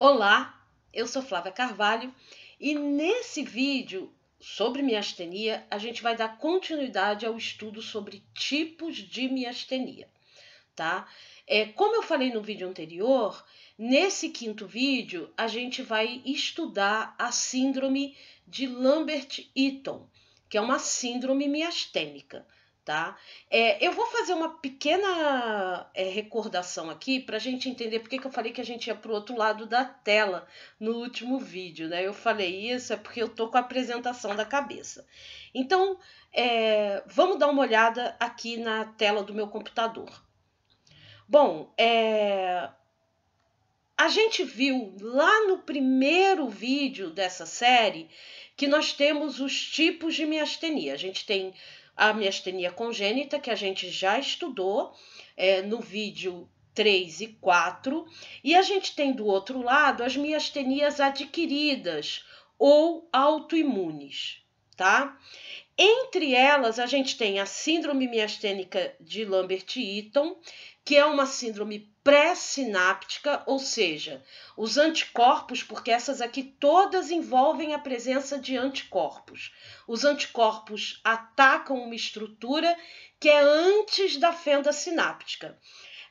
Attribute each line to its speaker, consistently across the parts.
Speaker 1: Olá, eu sou Flávia Carvalho e nesse vídeo sobre miastenia a gente vai dar continuidade ao estudo sobre tipos de miastenia, tá? É, como eu falei no vídeo anterior, nesse quinto vídeo a gente vai estudar a síndrome de Lambert-Eaton, que é uma síndrome miastênica tá? É, eu vou fazer uma pequena é, recordação aqui para a gente entender porque que eu falei que a gente ia para o outro lado da tela no último vídeo, né? Eu falei isso é porque eu tô com a apresentação da cabeça. Então, é, vamos dar uma olhada aqui na tela do meu computador. Bom, é, a gente viu lá no primeiro vídeo dessa série que nós temos os tipos de miastenia. A gente tem a miastenia congênita, que a gente já estudou é, no vídeo 3 e 4, e a gente tem do outro lado as miastenias adquiridas ou autoimunes, tá? Entre elas, a gente tem a síndrome miastênica de Lambert-Eaton, que é uma síndrome pré-sináptica, ou seja, os anticorpos, porque essas aqui todas envolvem a presença de anticorpos. Os anticorpos atacam uma estrutura que é antes da fenda sináptica.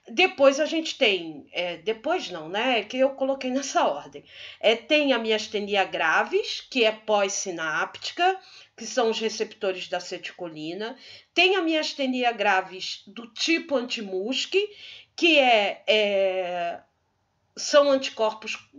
Speaker 1: Depois a gente tem, é, depois não, né? É que eu coloquei nessa ordem. É, tem a miastenia graves, que é pós-sináptica, que são os receptores da acetilcolina. Tem a miastenia graves do tipo antimusque, que é, é são anticorpos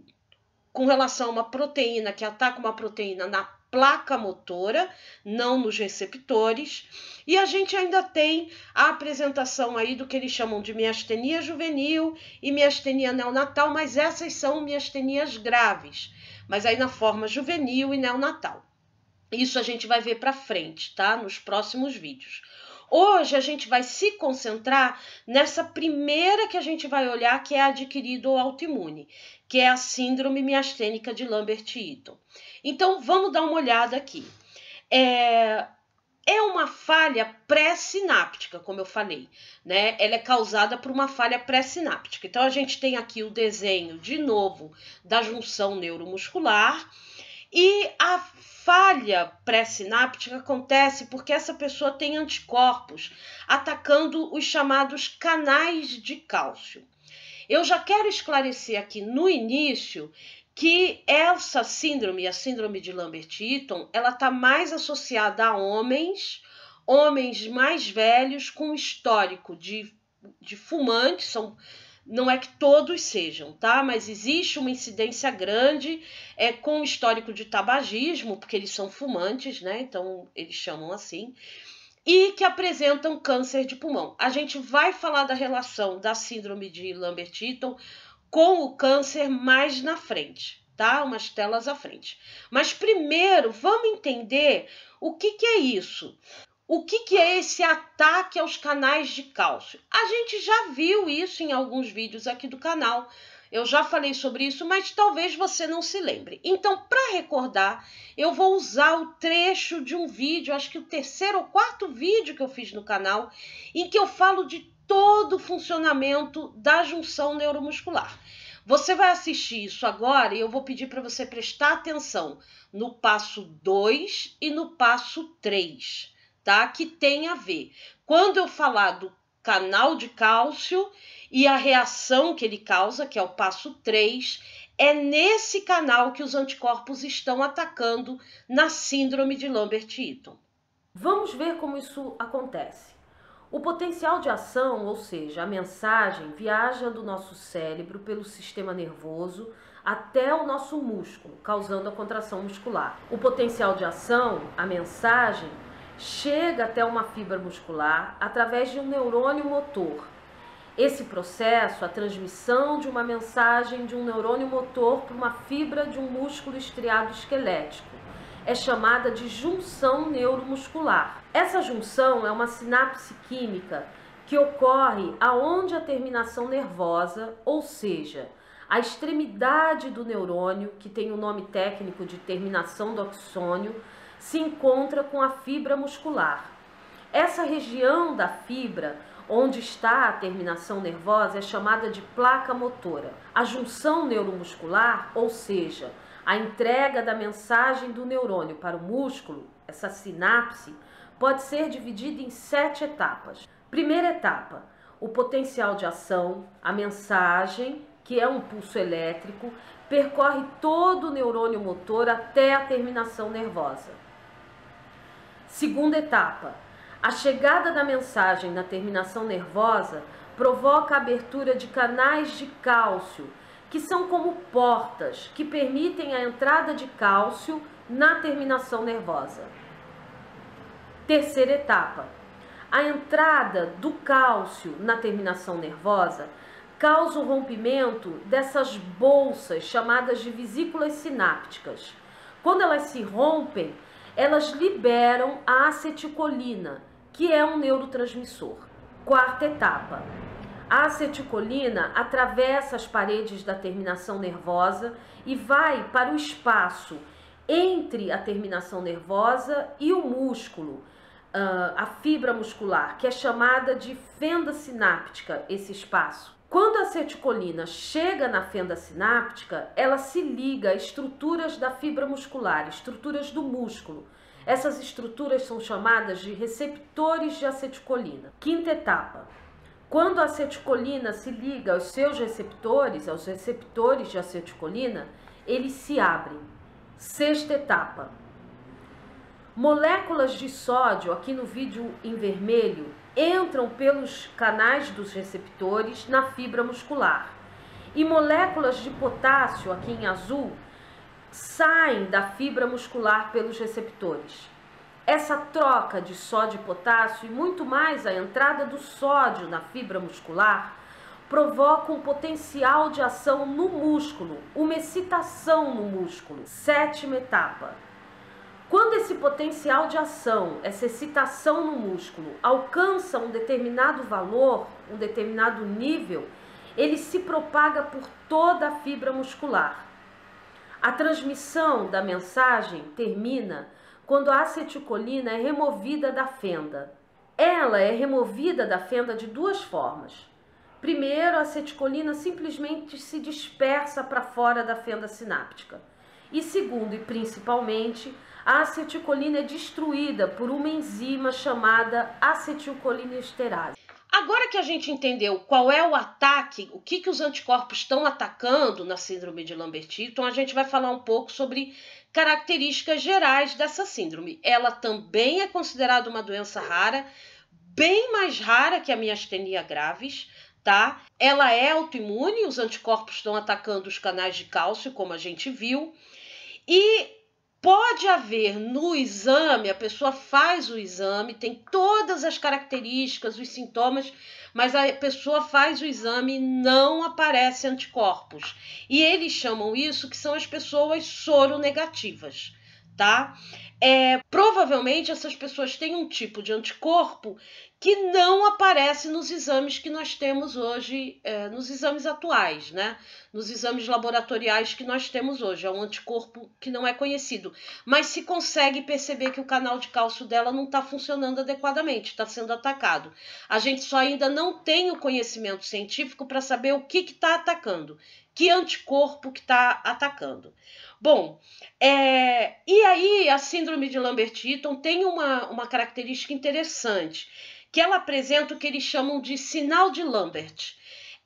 Speaker 1: com relação a uma proteína que ataca uma proteína na placa motora, não nos receptores. E a gente ainda tem a apresentação aí do que eles chamam de miastenia juvenil e miastenia neonatal, mas essas são miastenias graves, mas aí na forma juvenil e neonatal. Isso a gente vai ver para frente, tá? Nos próximos vídeos. Hoje a gente vai se concentrar nessa primeira que a gente vai olhar, que é adquirido ou autoimune, que é a síndrome miastênica de Lambert-Eaton. Então vamos dar uma olhada aqui. É, é uma falha pré-sináptica, como eu falei, né? Ela é causada por uma falha pré-sináptica. Então a gente tem aqui o desenho de novo da junção neuromuscular e a falha pré-sináptica acontece porque essa pessoa tem anticorpos atacando os chamados canais de cálcio. Eu já quero esclarecer aqui no início que essa síndrome, a síndrome de Lambert-Eaton, ela está mais associada a homens, homens mais velhos com histórico de, de fumantes, são não é que todos sejam, tá? Mas existe uma incidência grande é, com o histórico de tabagismo, porque eles são fumantes, né? Então eles chamam assim, e que apresentam câncer de pulmão. A gente vai falar da relação da síndrome de Lambert-Eaton com o câncer mais na frente, tá? Umas telas à frente. Mas primeiro, vamos entender o que, que é isso. O que, que é esse ataque aos canais de cálcio? A gente já viu isso em alguns vídeos aqui do canal. Eu já falei sobre isso, mas talvez você não se lembre. Então, para recordar, eu vou usar o trecho de um vídeo, acho que o terceiro ou quarto vídeo que eu fiz no canal, em que eu falo de todo o funcionamento da junção neuromuscular. Você vai assistir isso agora e eu vou pedir para você prestar atenção no passo 2 e no passo 3 tá? Que tem a ver. Quando eu falar do canal de cálcio e a reação que ele causa, que é o passo 3, é nesse canal que os anticorpos estão atacando na síndrome de Lambert-Eaton. Vamos ver como isso acontece. O potencial de ação, ou seja, a mensagem, viaja do nosso cérebro pelo sistema nervoso até o nosso músculo, causando a contração muscular. O potencial de ação, a mensagem, chega até uma fibra muscular através de um neurônio motor. Esse processo, a transmissão de uma mensagem de um neurônio motor para uma fibra de um músculo estriado esquelético, é chamada de junção neuromuscular. Essa junção é uma sinapse química que ocorre aonde a terminação nervosa, ou seja, a extremidade do neurônio, que tem o nome técnico de terminação do axônio, se encontra com a fibra muscular. Essa região da fibra, onde está a terminação nervosa, é chamada de placa motora. A junção neuromuscular, ou seja, a entrega da mensagem do neurônio para o músculo, essa sinapse, pode ser dividida em sete etapas. Primeira etapa, o potencial de ação, a mensagem, que é um pulso elétrico, percorre todo o neurônio motor até a terminação nervosa. Segunda etapa: a chegada da mensagem na terminação nervosa provoca a abertura de canais de cálcio, que são como portas que permitem a entrada de cálcio na terminação nervosa. Terceira etapa: a entrada do cálcio na terminação nervosa causa o rompimento dessas bolsas chamadas de vesículas sinápticas. Quando elas se rompem, elas liberam a acetilcolina, que é um neurotransmissor. Quarta etapa. A acetilcolina atravessa as paredes da terminação nervosa e vai para o espaço entre a terminação nervosa e o músculo, ah, a fibra muscular, que é chamada de fenda sináptica, esse espaço. Quando a acetilcolina chega na fenda sináptica, ela se liga a estruturas da fibra muscular, estruturas do músculo. Essas estruturas são chamadas de receptores de acetilcolina. Quinta etapa. Quando a acetilcolina se liga aos seus receptores, aos receptores de acetilcolina, eles se abrem. Sexta etapa. Moléculas de sódio, aqui no vídeo em vermelho, entram pelos canais dos receptores na fibra muscular. E moléculas de potássio, aqui em azul, saem da fibra muscular pelos receptores. Essa troca de sódio e potássio e muito mais a entrada do sódio na fibra muscular provoca um potencial de ação no músculo, uma excitação no músculo. Sétima etapa quando esse potencial de ação, essa excitação no músculo, alcança um determinado valor, um determinado nível, ele se propaga por toda a fibra muscular. A transmissão da mensagem termina quando a acetilcolina é removida da fenda. Ela é removida da fenda de duas formas. Primeiro, a acetilcolina simplesmente se dispersa para fora da fenda sináptica. E segundo e principalmente, a acetilcolina é destruída por uma enzima chamada acetilcolinesterase. Agora que a gente entendeu qual é o ataque, o que, que os anticorpos estão atacando na síndrome de Lambert-Eaton, a gente vai falar um pouco sobre características gerais dessa síndrome. Ela também é considerada uma doença rara, bem mais rara que a miastenia graves, tá? Ela é autoimune, os anticorpos estão atacando os canais de cálcio, como a gente viu, e Pode haver no exame, a pessoa faz o exame, tem todas as características, os sintomas, mas a pessoa faz o exame e não aparece anticorpos. E eles chamam isso que são as pessoas soro negativas, tá? É, provavelmente essas pessoas têm um tipo de anticorpo que não aparece nos exames que nós temos hoje, é, nos exames atuais, né? Nos exames laboratoriais que nós temos hoje. É um anticorpo que não é conhecido, mas se consegue perceber que o canal de cálcio dela não está funcionando adequadamente, está sendo atacado. A gente só ainda não tem o conhecimento científico para saber o que está atacando, que anticorpo que está atacando. Bom, é, e aí a síndrome de Lambert-Eaton tem uma, uma característica interessante que ela apresenta o que eles chamam de sinal de Lambert.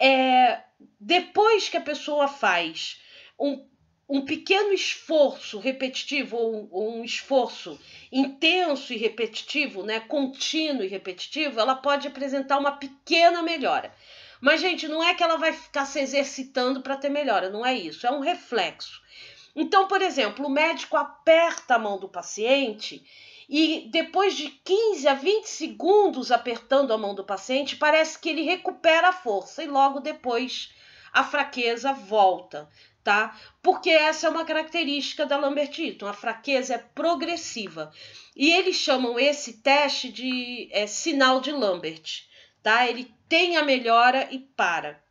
Speaker 1: É, depois que a pessoa faz um, um pequeno esforço repetitivo, ou, ou, um esforço intenso e repetitivo, né, contínuo e repetitivo, ela pode apresentar uma pequena melhora. Mas, gente, não é que ela vai ficar se exercitando para ter melhora, não é isso, é um reflexo. Então, por exemplo, o médico aperta a mão do paciente e depois de 15 a 20 segundos apertando a mão do paciente, parece que ele recupera a força e logo depois a fraqueza volta, tá? Porque essa é uma característica da Lambert Eaton, a fraqueza é progressiva. E eles chamam esse teste de é, sinal de Lambert, tá? Ele tem a melhora e para.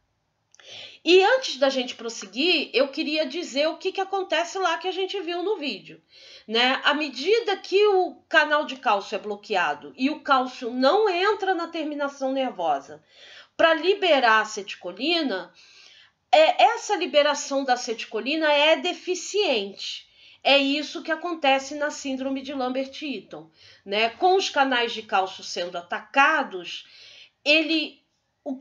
Speaker 1: E antes da gente prosseguir, eu queria dizer o que, que acontece lá que a gente viu no vídeo. Né? À medida que o canal de cálcio é bloqueado e o cálcio não entra na terminação nervosa para liberar acetilcolina, é, essa liberação da acetilcolina é deficiente. É isso que acontece na síndrome de Lambert-Eaton. Né? Com os canais de cálcio sendo atacados, ele o,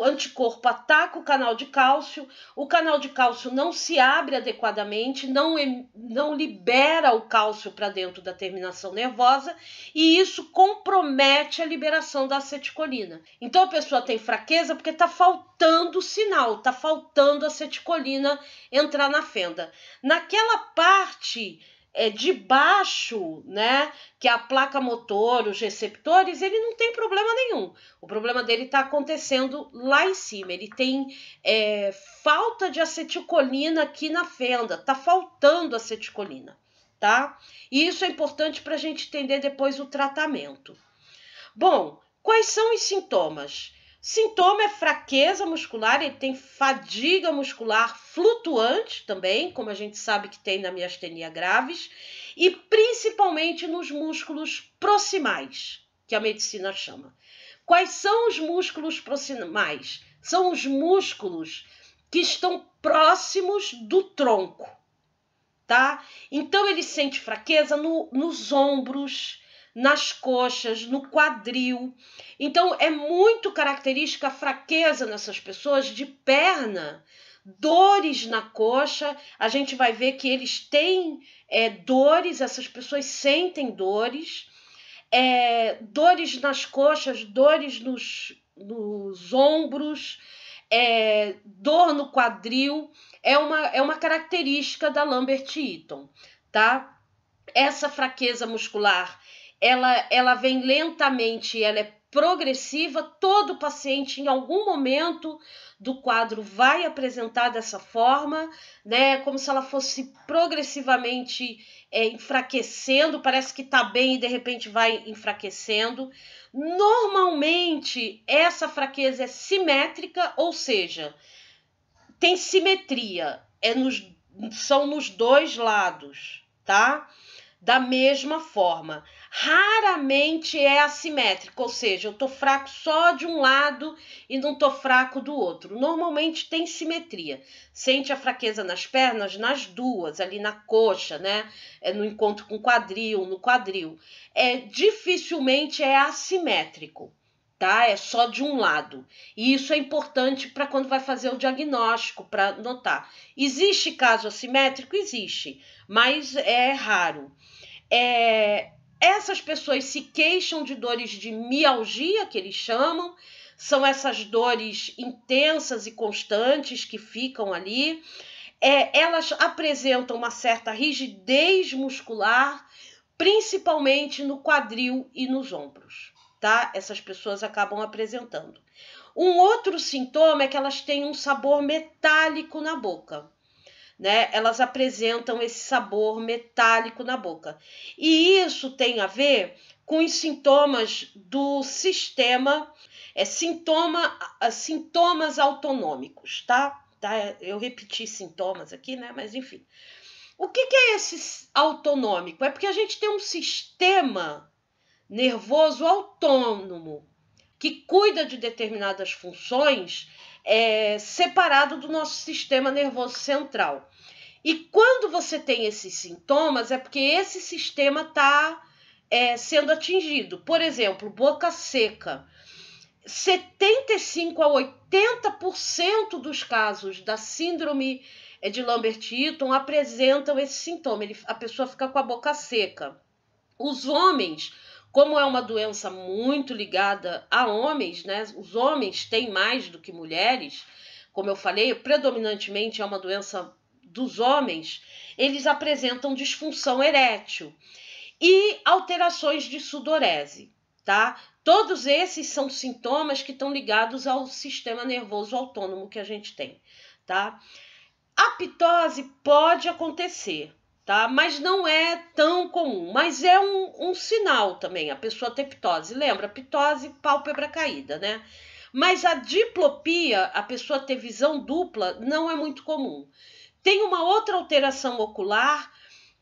Speaker 1: o anticorpo ataca o canal de cálcio, o canal de cálcio não se abre adequadamente, não, não libera o cálcio para dentro da terminação nervosa e isso compromete a liberação da acetilcolina. Então a pessoa tem fraqueza porque está faltando sinal, está faltando a acetilcolina entrar na fenda. Naquela parte é, de baixo, né, que a placa motor, os receptores, ele não tem problema nenhum. O problema dele está acontecendo lá em cima. Ele tem é, falta de acetilcolina aqui na fenda, tá faltando acetilcolina, tá? E isso é importante para a gente entender depois o tratamento. Bom, quais são os sintomas? Sintoma é fraqueza muscular, ele tem fadiga muscular flutuante também, como a gente sabe que tem na miastenia graves, e principalmente nos músculos proximais, que a medicina chama. Quais são os músculos proximais? São os músculos que estão próximos do tronco, tá? Então ele sente fraqueza no, nos ombros, nas coxas, no quadril. Então é muito característica a fraqueza nessas pessoas de perna, dores na coxa. A gente vai ver que eles têm é, dores, essas pessoas sentem dores. É, dores nas coxas, dores nos, nos ombros, é, dor no quadril, é uma, é uma característica da Lambert Eaton, tá? Essa fraqueza muscular ela, ela vem lentamente, ela é progressiva, todo paciente em algum momento do quadro vai apresentar dessa forma, né? Como se ela fosse progressivamente é, enfraquecendo, parece que tá bem e de repente vai enfraquecendo. Normalmente essa fraqueza é simétrica, ou seja, tem simetria, é nos, são nos dois lados, tá? Da mesma forma raramente é assimétrico, ou seja, eu tô fraco só de um lado e não tô fraco do outro. Normalmente tem simetria. Sente a fraqueza nas pernas, nas duas, ali na coxa, né? É no encontro com o quadril, no quadril. É dificilmente é assimétrico. Tá? É só de um lado. E isso é importante para quando vai fazer o diagnóstico, para notar. Existe caso assimétrico? Existe, mas é raro. É, essas pessoas se queixam de dores de mialgia, que eles chamam, são essas dores intensas e constantes que ficam ali. É, elas apresentam uma certa rigidez muscular, principalmente no quadril e nos ombros, tá? Essas pessoas acabam apresentando. Um outro sintoma é que elas têm um sabor metálico na boca né? Elas apresentam esse sabor metálico na boca. E isso tem a ver com os sintomas do sistema, é sintoma, sintomas autonômicos, tá? tá? Eu repeti sintomas aqui, né? Mas enfim. O que, que é esse autonômico? É porque a gente tem um sistema nervoso autônomo que cuida de determinadas funções é, separado do nosso sistema nervoso central. E quando você tem esses sintomas, é porque esse sistema está é, sendo atingido. Por exemplo, boca seca. 75 a 80% dos casos da síndrome é, de Lambert-Eaton apresentam esse sintoma. Ele, a pessoa fica com a boca seca. Os homens, como é uma doença muito ligada a homens, né? Os homens têm mais do que mulheres. Como eu falei, predominantemente é uma doença dos homens, eles apresentam disfunção erétil e alterações de sudorese, tá? Todos esses são sintomas que estão ligados ao sistema nervoso autônomo que a gente tem, tá? A ptose pode acontecer, tá? Mas não é tão comum, mas é um, um sinal também, a pessoa ter ptose. Lembra, ptose, pálpebra caída, né? Mas a diplopia, a pessoa ter visão dupla, não é muito comum. Tem uma outra alteração ocular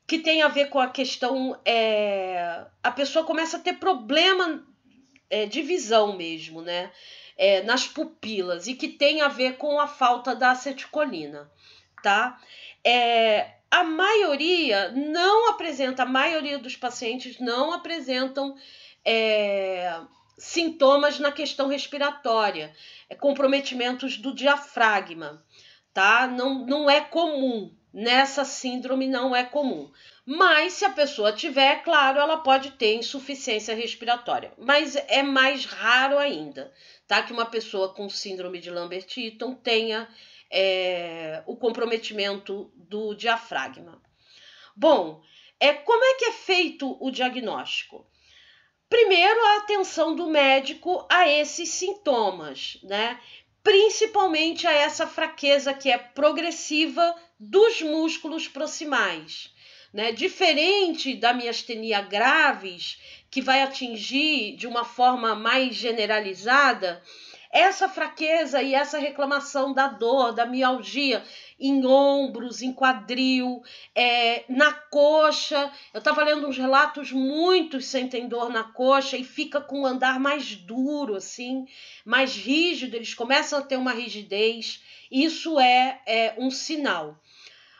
Speaker 1: que tem a ver com a questão. É, a pessoa começa a ter problema é, de visão mesmo, né? É, nas pupilas, e que tem a ver com a falta da acetilcolina, tá? É, a maioria não apresenta, a maioria dos pacientes não apresentam é, sintomas na questão respiratória, é, comprometimentos do diafragma tá? Não, não é comum. Nessa síndrome não é comum. Mas se a pessoa tiver, claro, ela pode ter insuficiência respiratória, mas é mais raro ainda, tá? Que uma pessoa com síndrome de Lambert-Eaton tenha é, o comprometimento do diafragma. Bom, é como é que é feito o diagnóstico? Primeiro, a atenção do médico a esses sintomas, né? principalmente a essa fraqueza que é progressiva dos músculos proximais. Né? Diferente da miastenia graves, que vai atingir de uma forma mais generalizada essa fraqueza e essa reclamação da dor, da mialgia em ombros, em quadril, é, na coxa. Eu estava lendo uns relatos, muitos sentem dor na coxa e fica com um andar mais duro, assim, mais rígido, eles começam a ter uma rigidez. Isso é, é um sinal.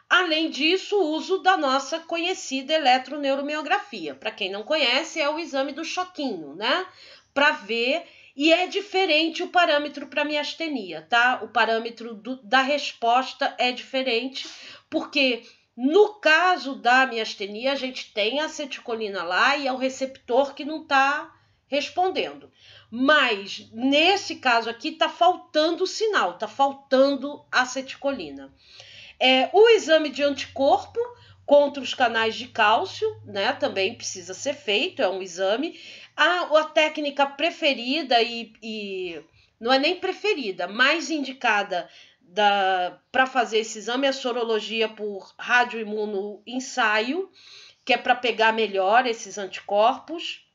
Speaker 1: Além disso, o uso da nossa conhecida eletroneuromiografia. Para quem não conhece, é o exame do choquinho, né? Para ver e é diferente o parâmetro para miastenia, tá? O parâmetro do, da resposta é diferente, porque no caso da miastenia, a gente tem a acetilcolina lá e é o receptor que não está respondendo. Mas nesse caso aqui, está faltando o sinal, está faltando acetilcolina. É, o exame de anticorpo contra os canais de cálcio, né? Também precisa ser feito, é um exame a, a técnica preferida e, e não é nem preferida, mais indicada para fazer esse exame é a sorologia por radioimuno ensaio, que é para pegar melhor esses anticorpos.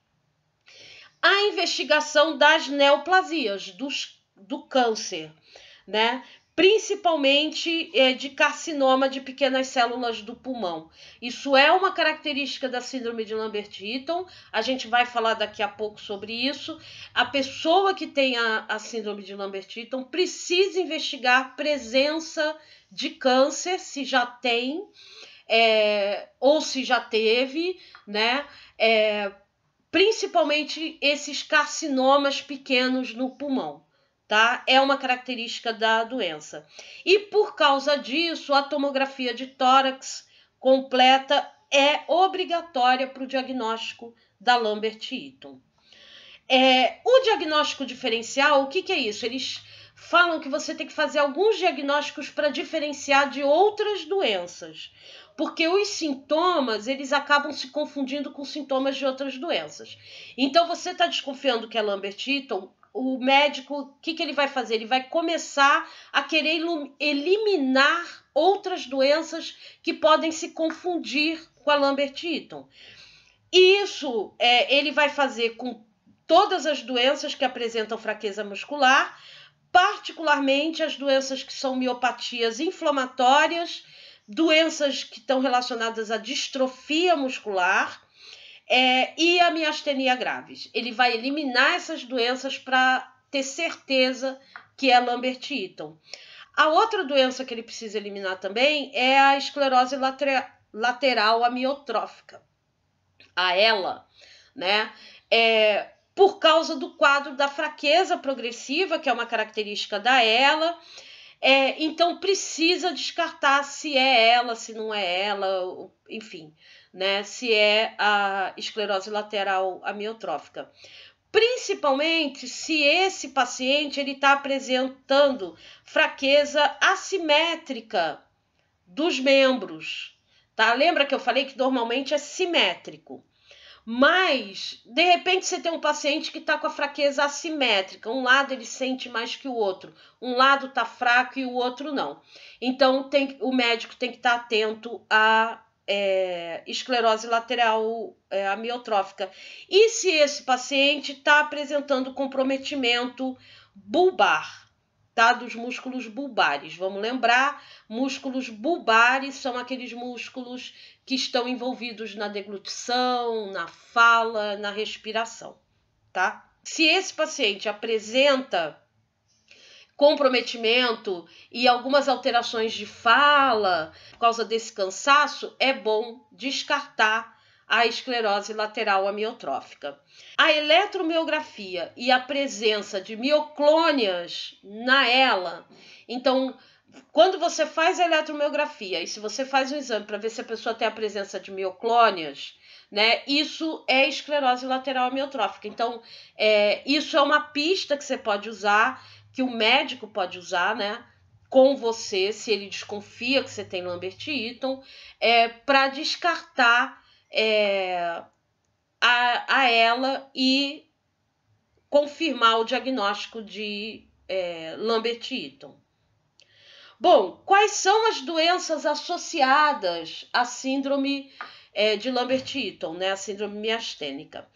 Speaker 1: A investigação das neoplasias, dos, do câncer, né? principalmente é, de carcinoma de pequenas células do pulmão. Isso é uma característica da síndrome de Lambert-Eaton, a gente vai falar daqui a pouco sobre isso. A pessoa que tem a, a síndrome de Lambert-Eaton precisa investigar presença de câncer, se já tem, é, ou se já teve, né? É, principalmente esses carcinomas pequenos no pulmão tá? É uma característica da doença. E por causa disso, a tomografia de tórax completa é obrigatória para o diagnóstico da Lambert-Eaton. É, o diagnóstico diferencial, o que, que é isso? Eles falam que você tem que fazer alguns diagnósticos para diferenciar de outras doenças, porque os sintomas eles acabam se confundindo com sintomas de outras doenças. Então você está desconfiando que é Lambert-Eaton o médico, o que, que ele vai fazer? Ele vai começar a querer eliminar outras doenças que podem se confundir com a Lambert Eaton. Isso é, ele vai fazer com todas as doenças que apresentam fraqueza muscular, particularmente as doenças que são miopatias inflamatórias, doenças que estão relacionadas à distrofia muscular é, e a miastenia graves. Ele vai eliminar essas doenças para ter certeza que é Lambert-Eaton. A outra doença que ele precisa eliminar também é a esclerose later lateral amiotrófica, a ELA, né? É, por causa do quadro da fraqueza progressiva, que é uma característica da ELA, é, então precisa descartar se é ela, se não é ela, enfim, né, se é a esclerose lateral amiotrófica. Principalmente se esse paciente ele está apresentando fraqueza assimétrica dos membros, tá? Lembra que eu falei que normalmente é simétrico. Mas, de repente, você tem um paciente que está com a fraqueza assimétrica. Um lado ele sente mais que o outro, um lado está fraco e o outro não. Então, tem, o médico tem que estar tá atento a é, esclerose lateral é, amiotrófica. E se esse paciente está apresentando comprometimento bulbar, tá? Dos músculos bulbares. Vamos lembrar, músculos bulbares são aqueles músculos que estão envolvidos na deglutição, na fala, na respiração, tá? Se esse paciente apresenta comprometimento e algumas alterações de fala por causa desse cansaço, é bom descartar a esclerose lateral amiotrófica. A eletromiografia e a presença de mioclônias na ela, então quando você faz a eletromiografia e se você faz um exame para ver se a pessoa tem a presença de mioclônias, né, isso é esclerose lateral amiotrófica. Então, é, isso é uma pista que você pode usar que o médico pode usar, né? Com você, se ele desconfia que você tem Lambert Eaton, é, para descartar é, a, a ela e confirmar o diagnóstico de é, Lambert Eaton. Bom, quais são as doenças associadas à síndrome é, de Lambert-Eaton, né, a síndrome miastênica?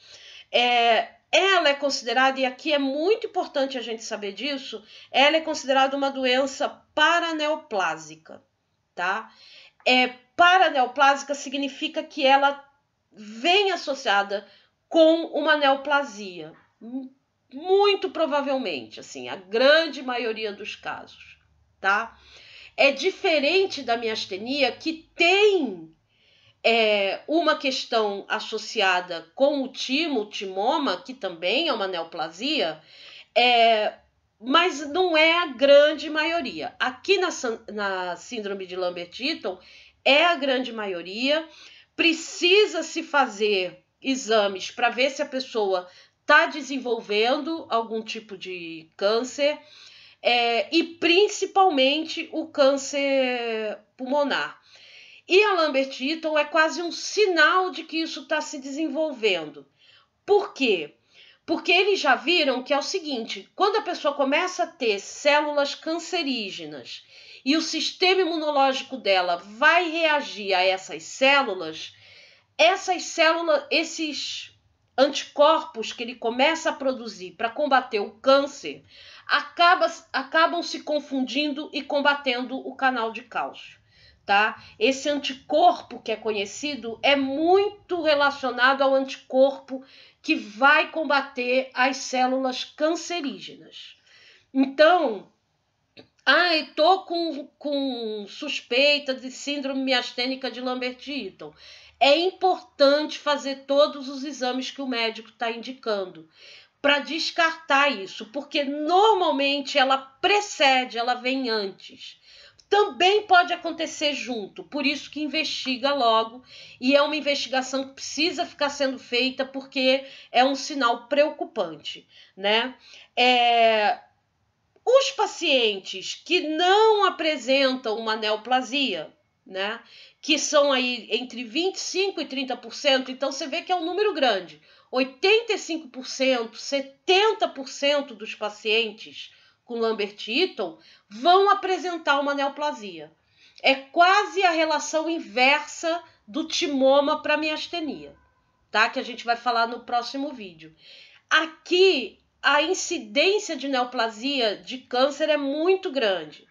Speaker 1: É, ela é considerada, e aqui é muito importante a gente saber disso, ela é considerada uma doença paraneoplásica, tá? É, paraneoplásica significa que ela vem associada com uma neoplasia, muito provavelmente, assim, a grande maioria dos casos, tá? É diferente da miastenia que tem é, uma questão associada com o timo, o timoma, que também é uma neoplasia, é, mas não é a grande maioria. Aqui na, na síndrome de Lambert-Eaton é a grande maioria, precisa se fazer exames para ver se a pessoa está desenvolvendo algum tipo de câncer é, e principalmente o câncer pulmonar e a Lambert Eaton é quase um sinal de que isso está se desenvolvendo. Por quê? Porque eles já viram que é o seguinte: quando a pessoa começa a ter células cancerígenas e o sistema imunológico dela vai reagir a essas células, essas células, esses anticorpos que ele começa a produzir para combater o câncer, acaba, acabam se confundindo e combatendo o canal de cálcio tá? Esse anticorpo que é conhecido é muito relacionado ao anticorpo que vai combater as células cancerígenas. Então, ah, estou com, com suspeita de síndrome miastênica de Lambert-Eaton. É importante fazer todos os exames que o médico está indicando para descartar isso, porque normalmente ela precede, ela vem antes também pode acontecer junto. Por isso que investiga logo e é uma investigação que precisa ficar sendo feita porque é um sinal preocupante, né? É... Os pacientes que não apresentam uma neoplasia, né? Que são aí entre 25 e 30%, então você vê que é um número grande. 85%, 70% dos pacientes com Lambert Eaton, vão apresentar uma neoplasia. É quase a relação inversa do timoma para miastenia, tá? Que a gente vai falar no próximo vídeo. Aqui a incidência de neoplasia de câncer é muito grande.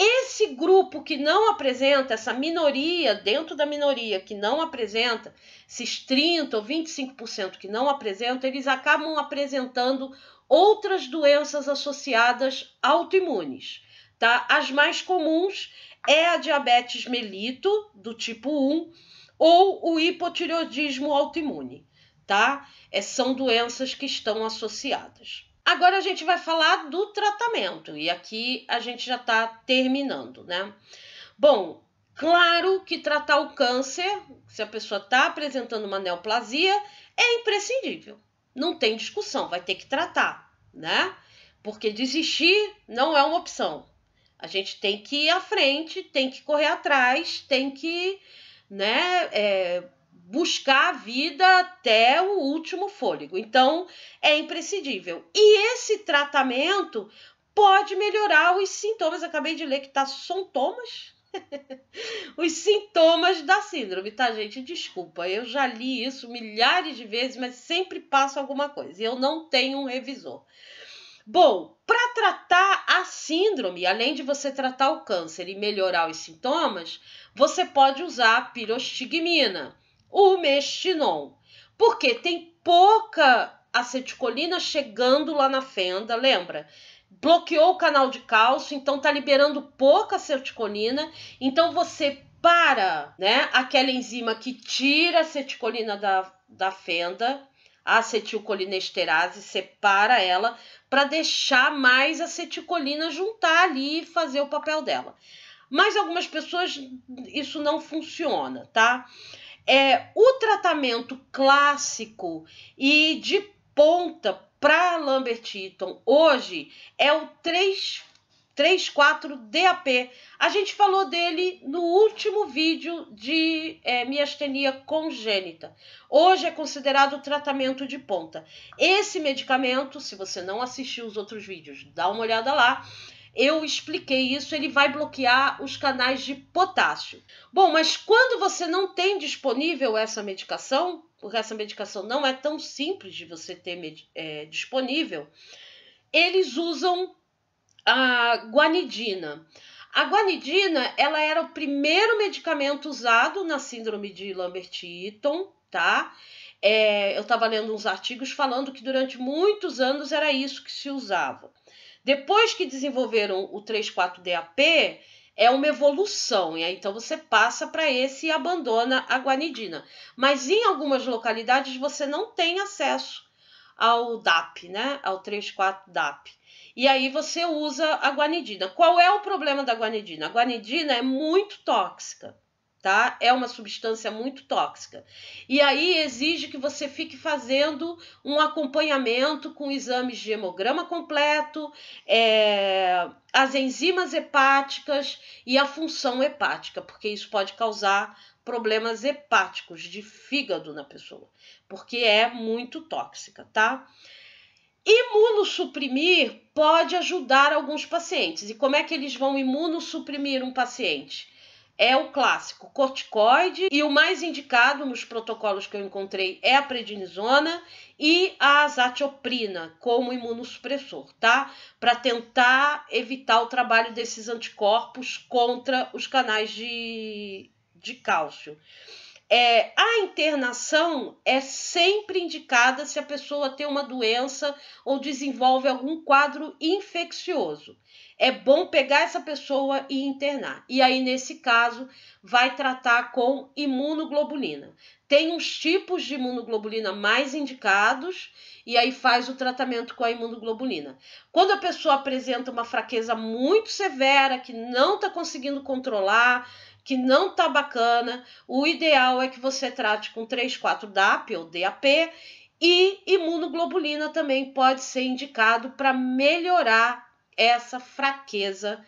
Speaker 1: Esse grupo que não apresenta, essa minoria, dentro da minoria que não apresenta, esses 30 ou 25% que não apresenta, eles acabam apresentando outras doenças associadas autoimunes, tá? As mais comuns é a diabetes melito do tipo 1 ou o hipotireoidismo autoimune, tá? É, são doenças que estão associadas. Agora a gente vai falar do tratamento e aqui a gente já está terminando, né? Bom, claro que tratar o câncer, se a pessoa está apresentando uma neoplasia, é imprescindível. Não tem discussão, vai ter que tratar, né? Porque desistir não é uma opção. A gente tem que ir à frente, tem que correr atrás, tem que, né? É, buscar a vida até o último fôlego. Então, é imprescindível. E esse tratamento pode melhorar os sintomas. Acabei de ler que tá sintomas. os sintomas da síndrome, tá, gente? Desculpa, eu já li isso milhares de vezes, mas sempre passo alguma coisa. E eu não tenho um revisor. Bom, para tratar a síndrome, além de você tratar o câncer e melhorar os sintomas, você pode usar a pirostigmina o Mestinon, porque tem pouca acetilcolina chegando lá na fenda, lembra? Bloqueou o canal de cálcio, então tá liberando pouca acetilcolina, então você para, né, aquela enzima que tira a acetilcolina da, da fenda, a acetilcolinesterase, separa ela para deixar mais acetilcolina juntar ali e fazer o papel dela. Mas algumas pessoas isso não funciona, tá? é, o tratamento clássico e de ponta para Lambert Eaton hoje é o 3, DAP. A gente falou dele no último vídeo de é, miastenia congênita. Hoje é considerado tratamento de ponta. Esse medicamento, se você não assistiu os outros vídeos, dá uma olhada lá eu expliquei isso, ele vai bloquear os canais de potássio. Bom, mas quando você não tem disponível essa medicação, porque essa medicação não é tão simples de você ter é, disponível, eles usam a guanidina. A guanidina, ela era o primeiro medicamento usado na síndrome de Lambert-Eaton, tá? É, eu estava lendo uns artigos falando que durante muitos anos era isso que se usava. Depois que desenvolveram o 3,4-DAP, é uma evolução, e aí então você passa para esse e abandona a guanidina. Mas em algumas localidades você não tem acesso ao DAP, né? Ao 3,4-DAP. E aí você usa a guanidina. Qual é o problema da guanidina? A guanidina é muito tóxica tá? É uma substância muito tóxica. E aí exige que você fique fazendo um acompanhamento com exames de hemograma completo, é, as enzimas hepáticas e a função hepática, porque isso pode causar problemas hepáticos de fígado na pessoa, porque é muito tóxica, tá? Imunossuprimir pode ajudar alguns pacientes. E como é que eles vão imunossuprimir um paciente? é o clássico corticoide e o mais indicado nos protocolos que eu encontrei é a prednisona e a azatioprina como imunossupressor, tá? Para tentar evitar o trabalho desses anticorpos contra os canais de, de cálcio. É, a internação é sempre indicada se a pessoa tem uma doença ou desenvolve algum quadro infeccioso. É bom pegar essa pessoa e internar. E aí, nesse caso, vai tratar com imunoglobulina. Tem uns tipos de imunoglobulina mais indicados e aí faz o tratamento com a imunoglobulina. Quando a pessoa apresenta uma fraqueza muito severa, que não está conseguindo controlar, que não tá bacana, o ideal é que você trate com 3,4-DAP ou DAP e imunoglobulina também pode ser indicado para melhorar essa fraqueza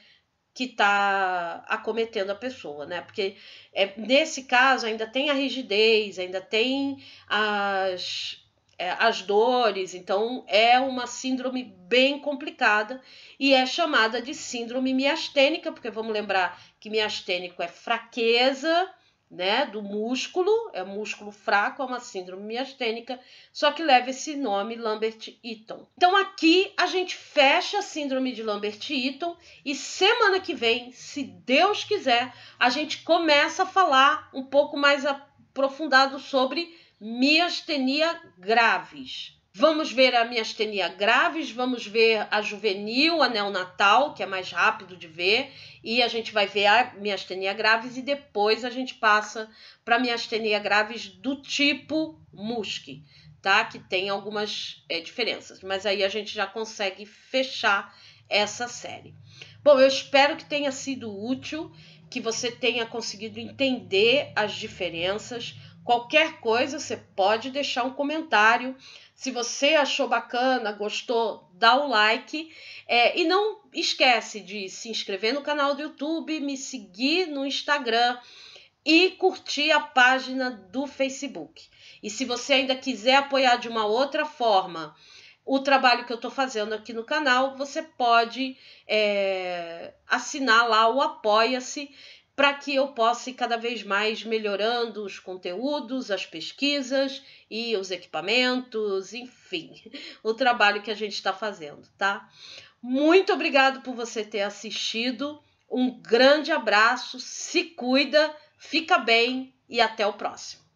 Speaker 1: que está acometendo a pessoa, né? Porque é, nesse caso ainda tem a rigidez, ainda tem as, é, as dores, então é uma síndrome bem complicada e é chamada de síndrome miastênica, porque vamos lembrar que miastênico é fraqueza, né, do músculo, é músculo fraco, é uma síndrome miastênica, só que leva esse nome Lambert-Eaton. Então aqui a gente fecha a síndrome de Lambert-Eaton e semana que vem, se Deus quiser, a gente começa a falar um pouco mais aprofundado sobre miastenia graves. Vamos ver a miastenia graves, vamos ver a juvenil, a neonatal, que é mais rápido de ver, e a gente vai ver a miastenia graves e depois a gente passa para a miastenia graves do tipo MUSC, tá? Que tem algumas é, diferenças, mas aí a gente já consegue fechar essa série. Bom, eu espero que tenha sido útil, que você tenha conseguido entender as diferenças Qualquer coisa, você pode deixar um comentário. Se você achou bacana, gostou, dá o like. É, e não esquece de se inscrever no canal do YouTube, me seguir no Instagram e curtir a página do Facebook. E se você ainda quiser apoiar de uma outra forma o trabalho que eu estou fazendo aqui no canal, você pode é, assinar lá o Apoia-se para que eu possa ir cada vez mais melhorando os conteúdos, as pesquisas e os equipamentos, enfim, o trabalho que a gente está fazendo, tá? Muito obrigado por você ter assistido. Um grande abraço, se cuida, fica bem e até o próximo.